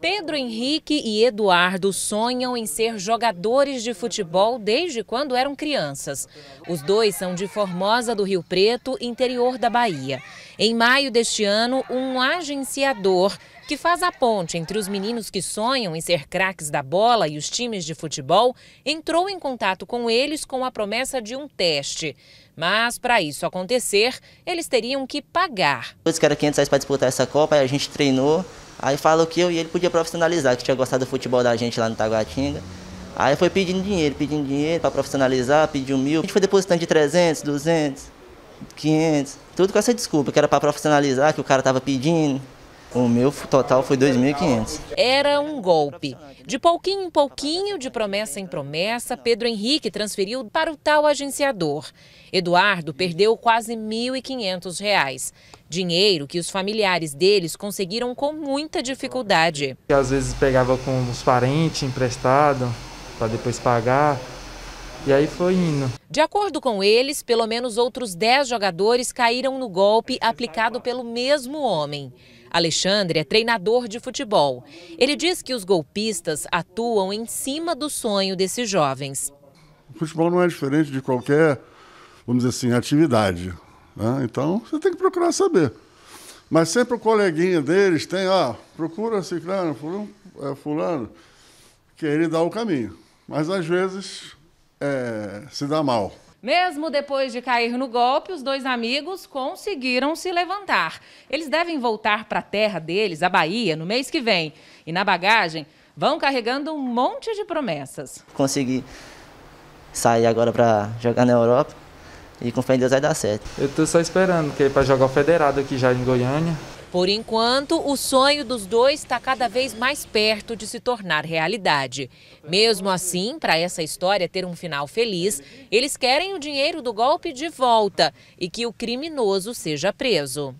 Pedro Henrique e Eduardo sonham em ser jogadores de futebol desde quando eram crianças. Os dois são de Formosa do Rio Preto, interior da Bahia. Em maio deste ano, um agenciador que faz a ponte entre os meninos que sonham em ser craques da bola e os times de futebol entrou em contato com eles com a promessa de um teste. Mas para isso acontecer, eles teriam que pagar. Todos que 500 reais para disputar essa Copa, a gente treinou Aí falou que eu e ele podia profissionalizar, que tinha gostado do futebol da gente lá no Taguatinga. Aí foi pedindo dinheiro, pedindo dinheiro para profissionalizar, pediu mil. A gente foi depositando de 300, 200, 500, tudo com essa desculpa, que era para profissionalizar, que o cara estava pedindo. O meu total foi 2.500. Era um golpe. De pouquinho em pouquinho, de promessa em promessa, Pedro Henrique transferiu para o tal agenciador. Eduardo perdeu quase R$ 1.500. Dinheiro que os familiares deles conseguiram com muita dificuldade. Às vezes pegava com os parentes emprestado para depois pagar. E aí foi indo. De acordo com eles, pelo menos outros 10 jogadores caíram no golpe aplicado pelo mesmo homem. Alexandre é treinador de futebol. Ele diz que os golpistas atuam em cima do sonho desses jovens. O futebol não é diferente de qualquer, vamos dizer assim, atividade. Né? Então, você tem que procurar saber. Mas sempre o coleguinha deles tem, ó, procura ciclano, fulano, é, fulano, que ele dá o caminho. Mas às vezes é, se dá mal. Mesmo depois de cair no golpe, os dois amigos conseguiram se levantar. Eles devem voltar para a terra deles, a Bahia, no mês que vem. E na bagagem vão carregando um monte de promessas. Consegui sair agora para jogar na Europa e com fé em Deus vai dar certo. Eu estou só esperando, que é para jogar o federado aqui já em Goiânia. Por enquanto, o sonho dos dois está cada vez mais perto de se tornar realidade. Mesmo assim, para essa história ter um final feliz, eles querem o dinheiro do golpe de volta e que o criminoso seja preso.